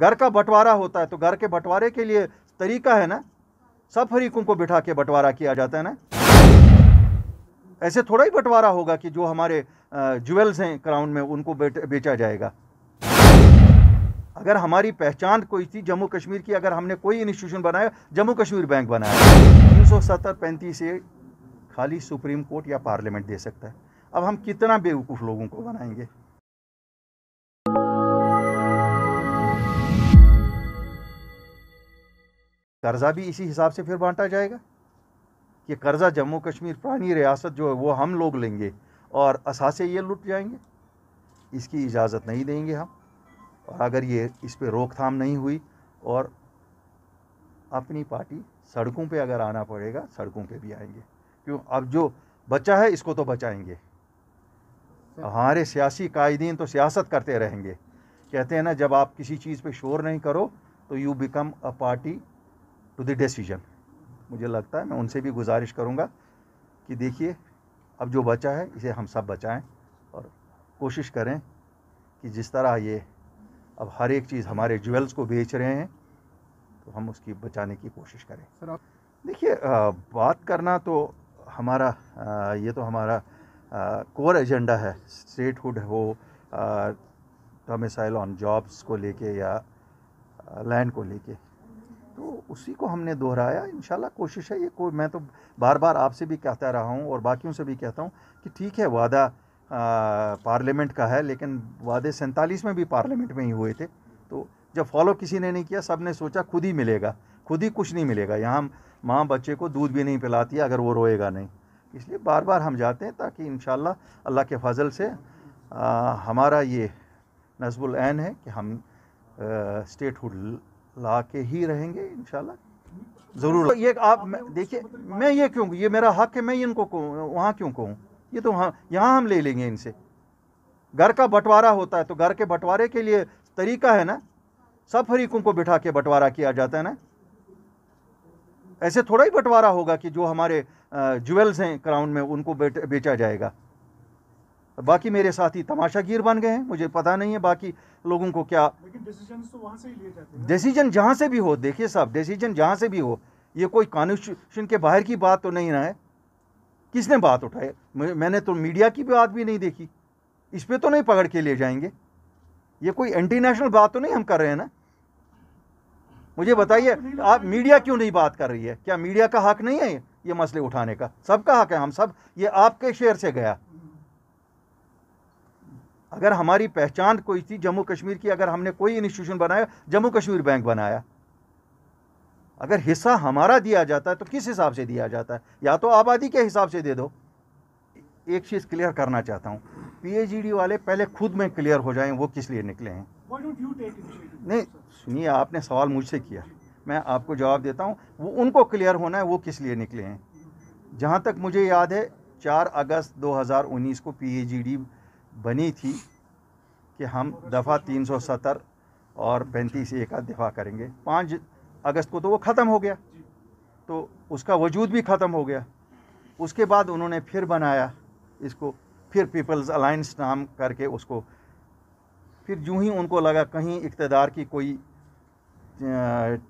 घर का बंटवारा होता है तो घर के बंटवारे के लिए तरीका है ना सब फरीकों को बिठा के बंटवारा किया जाता है ना ऐसे थोड़ा ही बंटवारा होगा कि जो हमारे ज्वेल्स हैं क्राउन में उनको बेचा जाएगा अगर हमारी पहचान कोई थी जम्मू कश्मीर की अगर हमने कोई इंस्टीट्यूशन बनाया जम्मू कश्मीर बैंक बनाया तीन सौ सत्तर पैंतीस खाली सुप्रीम कोर्ट या पार्लियामेंट दे सकता है अब हम कितना बेवकूफ़ लोगों को बनाएंगे कर्ज़ा भी इसी हिसाब से फिर बांटा जाएगा कि कर्ज़ा जम्मू कश्मीर पुरानी रियासत जो है वो हम लोग लेंगे और असासे ये लुट जाएंगे इसकी इजाज़त नहीं देंगे हम और अगर ये इस पर रोकथाम नहीं हुई और अपनी पार्टी सड़कों पे अगर आना पड़ेगा सड़कों पे भी आएंगे क्यों अब जो बचा है इसको तो बचाएंगे हमारे सियासी कायदीन तो सियासत करते रहेंगे कहते हैं ना जब आप किसी चीज़ पे शोर नहीं करो तो you become a party to the decision मुझे लगता है मैं उनसे भी गुजारिश करूँगा कि देखिए अब जो बचा है इसे हम सब बचाएं और कोशिश करें कि जिस तरह ये अब हर एक चीज़ हमारे ज्वेल्स को बेच रहे हैं तो हम उसकी बचाने की कोशिश करें सर आप देखिए बात करना तो हमारा आ, ये तो हमारा आ, कोर एजेंडा है स्टेटहुड हो डोमिसाइल ऑन जॉब्स को लेके या लैंड को लेके तो उसी को हमने दोहराया इन कोशिश है ये को मैं तो बार बार आपसे भी कहता रहा हूँ और बाकियों से भी कहता हूँ कि ठीक है वादा पार्लियामेंट का है लेकिन वादे सैंतालीस में भी पार्लियामेंट में ही हुए थे तो जब फॉलो किसी ने नहीं किया सब ने सोचा खुद ही मिलेगा खुद ही कुछ नहीं मिलेगा यहाँ माँ बच्चे को दूध भी नहीं पिलाती अगर वो रोएगा नहीं इसलिए बार बार हम जाते हैं ताकि इन अल्लाह के फजल से आ, हमारा ये नजबुल ऐन है कि हम स्टेटहुड ला के ही रहेंगे इन ज़रूर तो ये आप देखिए मैं ये क्यों ये मेरा हक है मैं इनको कहूँ वहाँ क्यों कहूँ ये तो वहाँ यहाँ हम ले लेंगे इनसे घर का बंटवारा होता है तो घर के बंटवारे के लिए तरीका है ना सब फरीकों को बिठा के बंटवारा किया जाता है ना ऐसे थोड़ा ही बंटवारा होगा कि जो हमारे ज्वेल्स हैं क्राउन में उनको बेचा जाएगा बाकी मेरे साथी तमाशागीर बन गए हैं मुझे पता नहीं है बाकी लोगों को क्या डिसीजन तो से ही लिए जाते हैं डिसीजन जहाँ से भी हो देखिए साहब डिसीजन जहाँ से भी हो ये कोई कॉन्स्टिट्यूशन के बाहर की बात तो नहीं ना है किसने बात उठाई मैंने तो मीडिया की बात भी नहीं देखी इस पर तो नहीं पकड़ के ले जाएंगे ये कोई एंटी नेशनल बात तो नहीं हम कर रहे हैं ना मुझे बताइए आप मीडिया क्यों नहीं बात कर रही है क्या मीडिया का हक नहीं है ये मसले उठाने का सबका हक है हम सब ये आपके शेयर से गया अगर हमारी पहचान कोई थी जम्मू कश्मीर की अगर हमने कोई इंस्टीट्यूशन बनाया जम्मू कश्मीर बैंक बनाया अगर हिस्सा हमारा दिया जाता है तो किस हिसाब से दिया जाता है या तो आबादी के हिसाब से दे दो एक चीज़ क्लियर करना चाहता हूँ पीएचडी वाले पहले खुद में क्लियर हो जाएं वो किस लिए निकले हैं नहीं सुनिए आपने सवाल मुझसे किया मैं आपको जवाब देता हूँ वो उनको क्लियर होना है वो किस लिए निकले हैं जहाँ तक मुझे याद है चार अगस्त 2019 को पीएचडी बनी थी कि हम दफ़ा तीन सौ सत्तर और पैंतीस ए का दफा करेंगे पाँच अगस्त को तो वो ख़त्म हो गया तो उसका वजूद भी ख़त्म हो गया उसके बाद उन्होंने फिर बनाया इसको फिर पीपल्स अलाइंस नाम करके उसको फिर जूँ ही उनको लगा कहीं इकतदार की कोई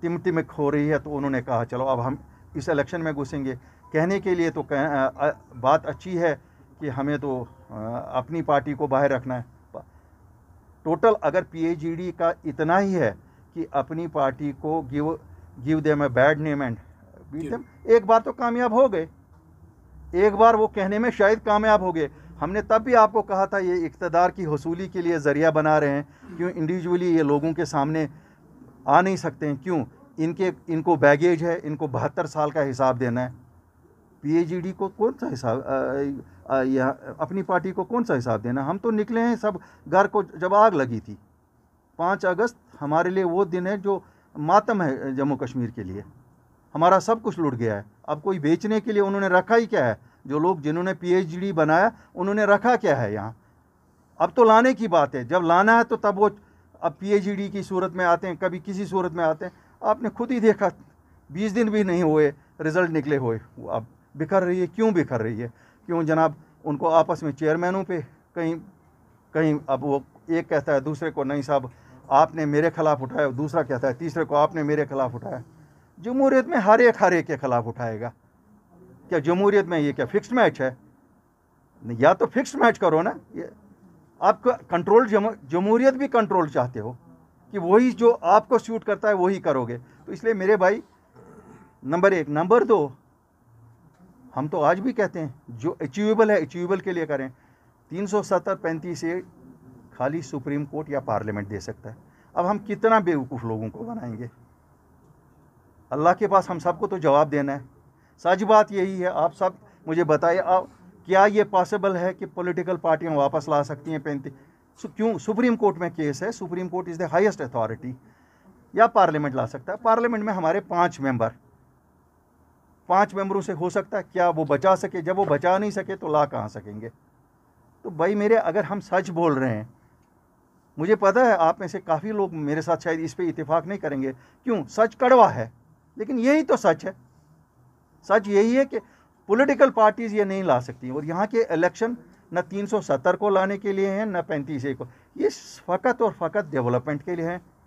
टिमटिमक हो रही है तो उन्होंने कहा चलो अब हम इस इलेक्शन में घुसेंगे कहने के लिए तो कह, आ, बात अच्छी है कि हमें तो अपनी पार्टी को बाहर रखना है टोटल अगर पीएजीडी का इतना ही है कि अपनी पार्टी को give give them a bad name and beat them एक बार तो कामयाब हो गए एक बार वो कहने में शायद कामयाब हो गए हमने तब भी आपको कहा था ये इकतदार की हसूली के लिए ज़रिया बना रहे हैं क्यों इंडिविजुअली ये लोगों के सामने आ नहीं सकते हैं क्यों इनके इनको बैगेज है इनको बहत्तर साल का हिसाब देना है पीएजीडी को कौन सा हिसाब या अपनी पार्टी को कौन सा हिसाब देना हम तो निकले हैं सब घर को जब आग लगी थी पाँच अगस्त हमारे लिए वो दिन है जो मातम है जम्मू कश्मीर के लिए हमारा सब कुछ लुट गया है अब कोई बेचने के लिए उन्होंने रखा ही क्या है जो लोग जिन्होंने पीएचडी बनाया उन्होंने रखा क्या है यहाँ अब तो लाने की बात है जब लाना है तो तब वो अब पीएचडी की सूरत में आते हैं कभी किसी सूरत में आते हैं आपने खुद ही देखा बीस दिन भी नहीं हुए रिज़ल्ट निकले हुए अब बिखर रही है क्यों बिखर रही है क्यों जनाब उनको आपस में चेयरमैनों पे कहीं कहीं अब वो एक कहता है दूसरे को नहीं साहब आपने मेरे खिलाफ उठाया दूसरा कहता है तीसरे को आपने मेरे खिलाफ उठाया जमहूरीत में हर एक हर एक के खिलाफ उठाएगा क्या जमहूरीत में ये क्या फिक्स मैच है या तो फिक्स मैच करो ना ये आप कंट्रोल जमहूरीत भी कंट्रोल चाहते हो कि वही जो आपको सूट करता है वही करोगे तो इसलिए मेरे भाई नंबर एक नंबर दो हम तो आज भी कहते हैं जो अचीवेबल है अचीवेबल के लिए करें तीन सौ सत्तर पैंतीस ए खाली सुप्रीम कोर्ट या पार्लियामेंट दे सकता है अब हम कितना बेवकूफ़ लोगों को बनाएंगे अल्लाह के पास हम सबको तो जवाब देना है सच बात यही है आप सब मुझे बताइए आप क्या ये पॉसिबल है कि पॉलिटिकल पार्टियां वापस ला सकती हैं पैंतीस क्यों सुप्रीम कोर्ट में केस है Supreme Court is the highest authority या पार्लियामेंट ला सकता है पार्लियामेंट में हमारे पाँच मेंबर पाँच मेंबरों से हो सकता है क्या वो बचा सके जब वो बचा नहीं सके तो ला कहाँ सकेंगे तो भाई मेरे अगर हम सच बोल रहे हैं मुझे पता है आप में से काफ़ी लोग मेरे साथ शायद इस पर इतफाक़ नहीं करेंगे क्यों सच कड़वा है लेकिन यही तो सच है सच यही है कि पॉलिटिकल पार्टीज़ ये नहीं ला सकती और यहाँ के इलेक्शन न 370 को लाने के लिए हैं न पैंतीस को ये फ़कत और फ़कत डेवलपमेंट के लिए हैं